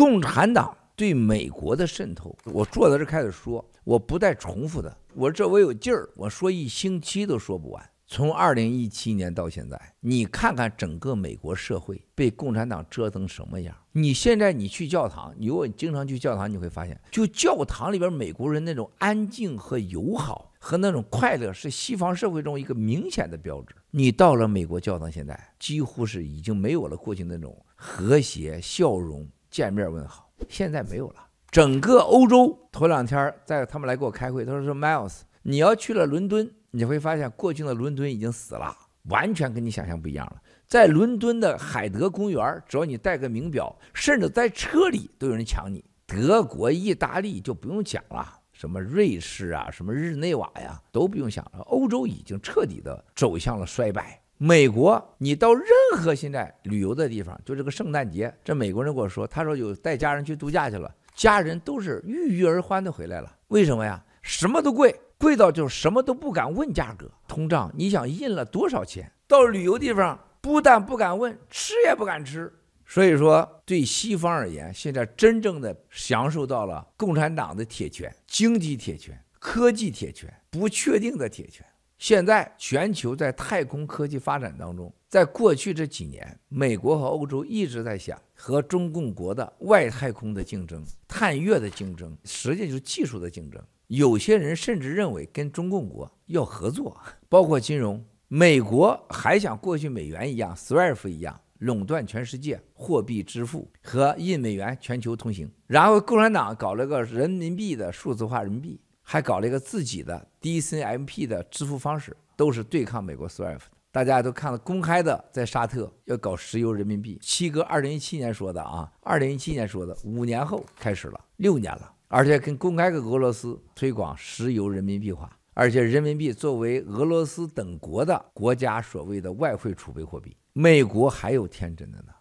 共产党对美国的渗透，我坐在这开始说，我不带重复的，我这我有劲儿，我说一星期都说不完。从二零一七年到现在，你看看整个美国社会被共产党折腾什么样？你现在你去教堂，你如果你经常去教堂，你会发现，就教堂里边美国人那种安静和友好和那种快乐，是西方社会中一个明显的标志。你到了美国教堂，现在几乎是已经没有了过去那种和谐笑容。见面问好，现在没有了。整个欧洲，头两天在他们来给我开会，他说：“说 Miles，你要去了伦敦，你会发现过去的伦敦已经死了，完全跟你想象不一样了。在伦敦的海德公园，只要你带个名表，甚至在车里都有人抢你。德国、意大利就不用讲了，什么瑞士啊，什么日内瓦呀，都不用想了。欧洲已经彻底的走向了衰败。”美国，你到任何现在旅游的地方，就这个圣诞节，这美国人跟我说，他说有带家人去度假去了，家人都是郁郁而欢的回来了。为什么呀？什么都贵，贵到就什么都不敢问价格。通胀，你想印了多少钱？到旅游地方不但不敢问，吃也不敢吃。所以说，对西方而言，现在真正的享受到了共产党的铁拳、经济铁拳、科技铁拳、不确定的铁拳。现在全球在太空科技发展当中，在过去这几年，美国和欧洲一直在想和中共国的外太空的竞争、探月的竞争，实际就是技术的竞争。有些人甚至认为跟中共国要合作，包括金融，美国还想过去美元一样，swerve 一样，垄断全世界货币支付和印美元全球通行，然后共产党搞了个人民币的数字化人民币。还搞了一个自己的 D C M P 的支付方式，都是对抗美国 S W i F 的。大家都看了，公开的在沙特要搞石油人民币。七哥二零一七年说的啊，二零一七年说的，五年后开始了，六年了，而且跟公开的俄罗斯推广石油人民币化，而且人民币作为俄罗斯等国的国家所谓的外汇储备货币，美国还有天真的呢？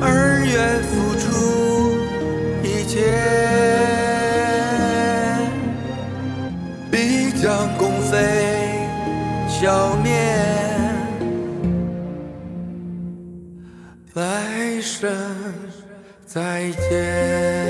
二月。将共匪消灭，来生再见。